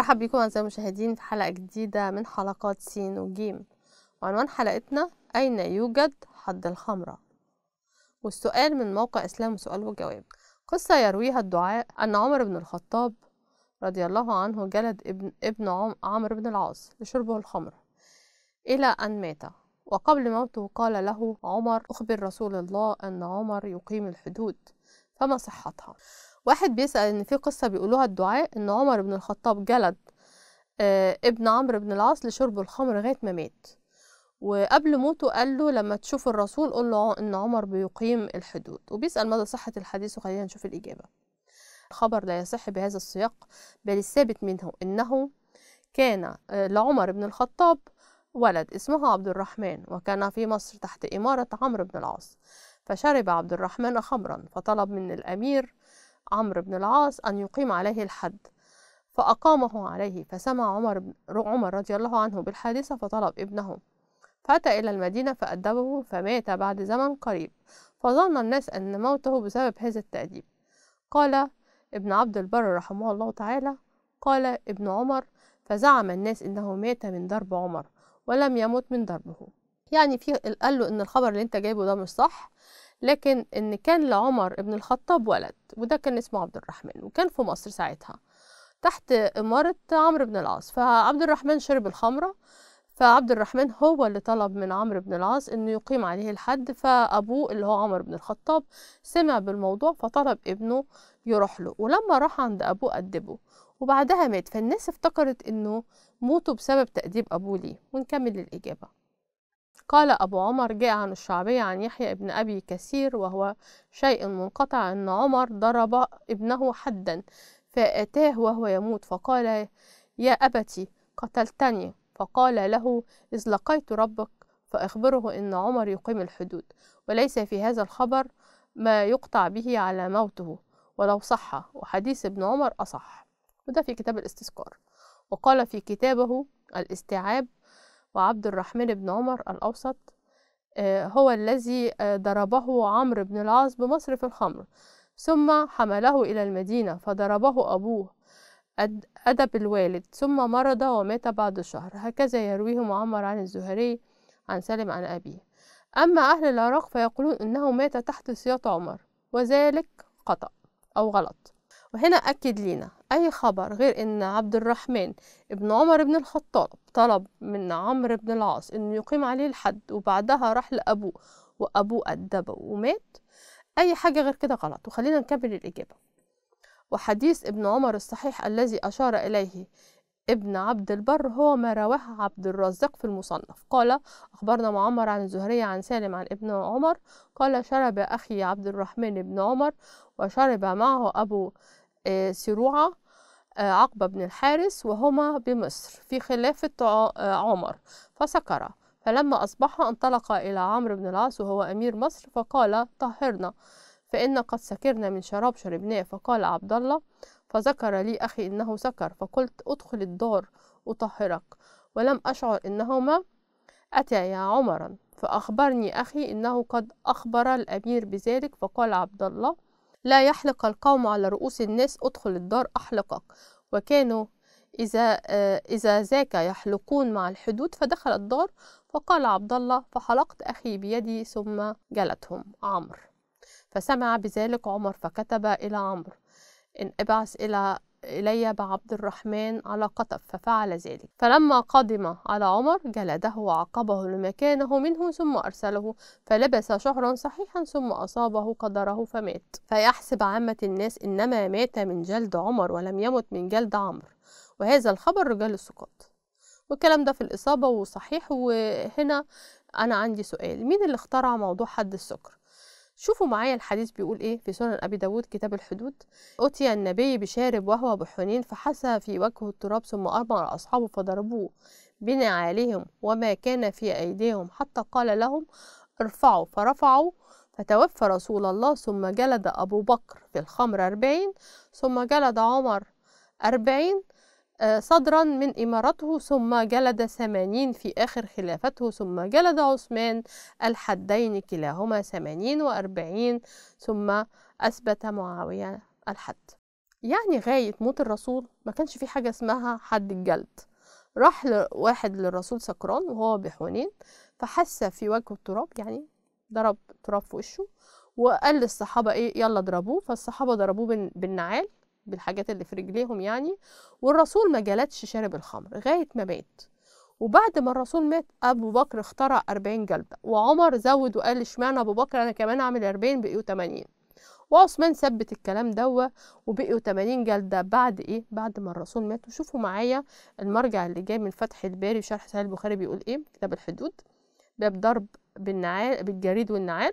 مرحبا بكم أعزائي المشاهدين في حلقة جديدة من حلقات سين وجيم وعنوان حلقتنا أين يوجد حد الخمرة والسؤال من موقع إسلام سؤال وجواب قصة يرويها الدعاء أن عمر بن الخطاب رضي الله عنه جلد ابن, ابن عمرو بن العاص لشربه الخمر إلى أن مات وقبل موته قال له عمر أخبر رسول الله أن عمر يقيم الحدود فما صحتها واحد بيسأل إن في قصة بيقولوها الدعاء إن عمر بن الخطاب جلد آه ابن عمرو بن العاص لشرب الخمر لغاية ما مات وقبل موته قال له لما تشوف الرسول قول له إن عمر بيقيم الحدود وبيسأل مدى صحة الحديث وخلينا نشوف الإجابة الخبر لا يصح بهذا السياق بل الثابت منه أنه كان آه، لعمر بن الخطاب ولد اسمه عبد الرحمن وكان في مصر تحت إمارة عمرو بن العاص فشرب عبد الرحمن خمرا فطلب من الأمير عمرو بن العاص أن يقيم عليه الحد فأقامه عليه فسمع عمر, عمر رضي الله عنه بالحادثة فطلب ابنه فأتى إلى المدينة فأدبه فمات بعد زمن قريب فظن الناس أن موته بسبب هذا التأديب قال ابن عبد البر رحمه الله تعالى قال ابن عمر فزعم الناس أنه مات من ضرب عمر ولم يمت من ضربه يعني في قال له ان الخبر اللي انت جايبه ده مش صح لكن ان كان لعمر بن الخطاب ولد وده كان اسمه عبد الرحمن وكان في مصر ساعتها تحت إمارة عمرو بن العاص فعبد الرحمن شرب الخمرة فعبد الرحمن هو اللي طلب من عمرو بن العاص انه يقيم عليه الحد فابوه اللي هو عمر بن الخطاب سمع بالموضوع فطلب ابنه يروح له ولما راح عند ابوه أدبه وبعدها مات فالناس افتكرت انه موته بسبب تأديب ابوه ليه ونكمل الإجابة قال أبو عمر جاء عن الشعبي عن يحيى ابن أبي كثير وهو شيء منقطع أن عمر ضرب ابنه حدا فأتاه وهو يموت فقال يا أبتي قتلتني فقال له إذ لقيت ربك فأخبره أن عمر يقيم الحدود وليس في هذا الخبر ما يقطع به على موته ولو صح وحديث ابن عمر أصح وده في كتاب الاستذكار وقال في كتابه الاستيعاب وعبد الرحمن بن عمر الأوسط آه، هو الذي آه، ضربه عمرو بن العاص بمصرف الخمر ثم حمله إلى المدينة فضربه أبوه أدب الوالد ثم مرض ومات بعد شهر هكذا يرويه معمر عن الزهري عن سالم عن أبيه أما أهل العراق فيقولون أنه مات تحت سياط عمر وذلك خطأ أو غلط وهنا أكد لينا أي خبر غير أن عبد الرحمن ابن عمر بن الخطاب طلب من عمرو بن العاص أنه يقيم عليه الحد وبعدها راح لأبوه وأبوه أدبه ومات أي حاجة غير كده غلط وخلينا نكمل الإجابة وحديث ابن عمر الصحيح الذي أشار إليه ابن عبد البر هو ما رواه عبد الرزاق في المصنف قال أخبرنا معمر عن الزهري عن سالم عن ابن عمر قال شرب أخي عبد الرحمن بن عمر وشرب معه أبو آه، سروعة آه، عقبة بن الحارس وهما بمصر في خلافة آه، عمر فسكر فلما أصبح انطلق إلى عمرو بن العاص وهو أمير مصر فقال طهرنا فإن قد سكرنا من شراب شربناه فقال عبد الله فذكر لي أخي إنه سكر فقلت أدخل الدار أطهرك ولم أشعر إنهما أتيا عمرا فأخبرني أخي إنه قد أخبر الأمير بذلك فقال عبد الله لا يحلق القوم على رؤوس الناس أدخل الدار أحلقك وكانوا إذا, آه، إذا ذاك يحلقون مع الحدود فدخل الدار فقال عبد الله فحلقت أخي بيدي ثم جلتهم عمرو فسمع بذلك عمر فكتب إلى عمرو إن ابعث إلى إلي بعبد الرحمن على قطف ففعل ذلك فلما قدم على عمر جلده وعقبه لمكانه منه ثم أرسله فلبس شهرا صحيحا ثم أصابه قدره فمات فيحسب عامة الناس إنما مات من جلد عمر ولم يمت من جلد عمر وهذا الخبر رجال السقاط والكلام ده في الإصابة وصحيح وهنا أنا عندي سؤال مين اللي اخترع موضوع حد السكر شوفوا معايا الحديث بيقول ايه في سنن ابي داود كتاب الحدود اتي النبي بشارب وهو بحنين فحسى في وجهه التراب ثم امر اصحابه فضربوه بنعالهم وما كان في ايديهم حتى قال لهم ارفعوا فرفعوا فتوفى رسول الله ثم جلد ابو بكر في الخمر اربعين ثم جلد عمر أربعين آه، صدرا من إمارته ثم جلد ثمانين في آخر خلافته ثم جلد عثمان الحدين كلاهما ثمانين وأربعين ثم أثبت معاوية الحد يعني غاية موت الرسول ما كانش في حاجة اسمها حد الجلد راح واحد للرسول سكران وهو بحونين فحس في وجهه التراب يعني ضرب تراب في وشه وقال للصحابة ايه يلا اضربوه فالصحابة ضربوه بالنعال بالحاجات اللي في رجليهم يعني والرسول ما جلدش شارب الخمر لغاية ما مات وبعد ما الرسول مات أبو بكر اخترع 40 جلدة وعمر زود وقال اشمعنى أبو بكر أنا كمان أعمل 40 بقيوا 80 وعثمان ثبت الكلام دوا وبقيوا 80 جلده بعد ايه بعد ما الرسول مات وشوفوا معايا المرجع اللي جاي من فتح الباري شرح سهل البخاري بيقول ايه كتاب الحدود باب ضرب بالنعال بالجريد والنعال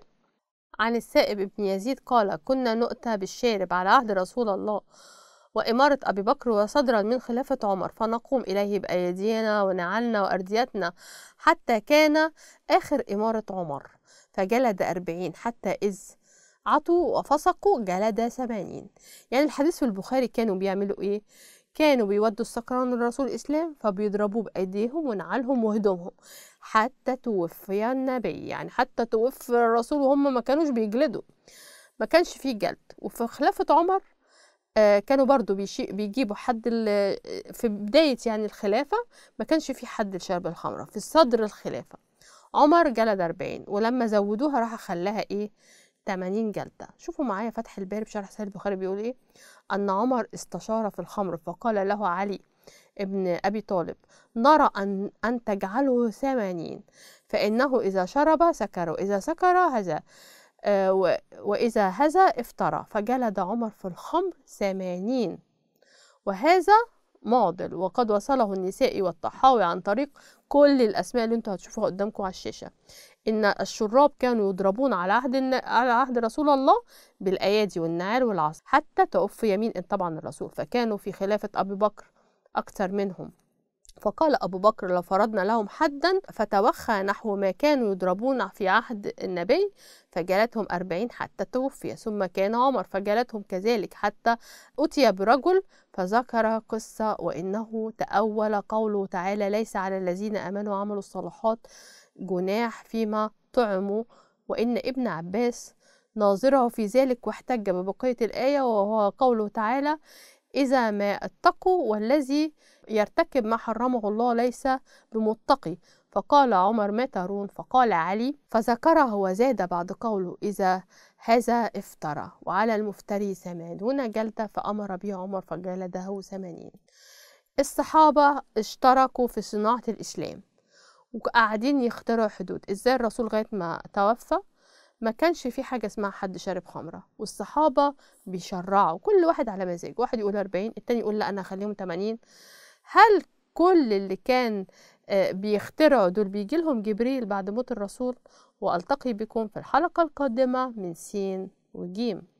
عن السائب ابن يزيد قال كنا نؤتى بالشارب على عهد رسول الله وإمارة أبي بكر وصدرا من خلافة عمر فنقوم إليه بأيدينا ونعلنا وأرديتنا حتى كان آخر إمارة عمر فجلد أربعين حتى إذ عطوا وفسقوا جلد ثمانين يعني الحديث في البخاري كانوا بيعملوا إيه؟ كانوا بيودوا السكران لرسول الإسلام فبيضربوه بأيديهم ونعلهم وهدومهم حتى توفي النبي يعني حتى توفي الرسول وهم ما كانوش بيجلدوا ما كانش فيه جلد وفي خلافة عمر آه، كانوا برضو بيجيبوا حد في بداية يعني الخلافة ما كانش في حد لشرب الخمرة في صدر الخلافة عمر جلد 40 ولما زودوها راح خلاها ايه 80 جلدة شوفوا معايا فتح الباري بشرح سهل البخاري بيقول ايه أن عمر استشار في الخمر فقال له علي ابن أبي طالب نرى أن, أن تجعله ثمانين فإنه إذا شرب سكر وإذا سكر هذا آه، وإذا هذا افترى فجلد عمر في الخمر ثمانين وهذا معضل وقد وصله النسائي والطحاوي عن طريق كل الأسماء اللي انتوا هتشوفوها قدامكم على الشاشة إن الشراب كانوا يضربون على عهد على عهد رسول الله بالأيادي والنعال والعصا حتى توفي يمين طبعا الرسول فكانوا في خلافة أبي بكر أكثر منهم فقال أبو بكر لفرضنا لهم حدا فتوخى نحو ما كانوا يضربون في عهد النبي فجلتهم أربعين حتى توفي ثم كان عمر فجلتهم كذلك حتى أتي برجل فذكر قصة وإنه تأول قوله تعالى ليس على الذين أمنوا وعملوا الصالحات جناح فيما طعموا وإن ابن عباس ناظره في ذلك واحتج ببقية الآية وهو قوله تعالى إذا ما اتقوا والذي يرتكب ما حرمه الله ليس بمتقي فقال عمر ما ترون فقال علي فذكره وزاد بعد قوله إذا هذا افترى وعلى المفتري ثمانون جلدة فأمر به عمر فجلده ثمانين الصحابة اشتركوا في صناعة الإسلام وقاعدين يخترعوا حدود ازاي الرسول لغاية ما توفى ما كانش في حاجة اسمها حد شارب خمرة والصحابة بيشرعوا كل واحد على مزاج واحد يقول 40 التاني يقول لا أنا هخليهم 80 هل كل اللي كان آه، بيخترعوا دول بيجي لهم جبريل بعد موت الرسول وألتقي بكم في الحلقة القادمة من سين وجيم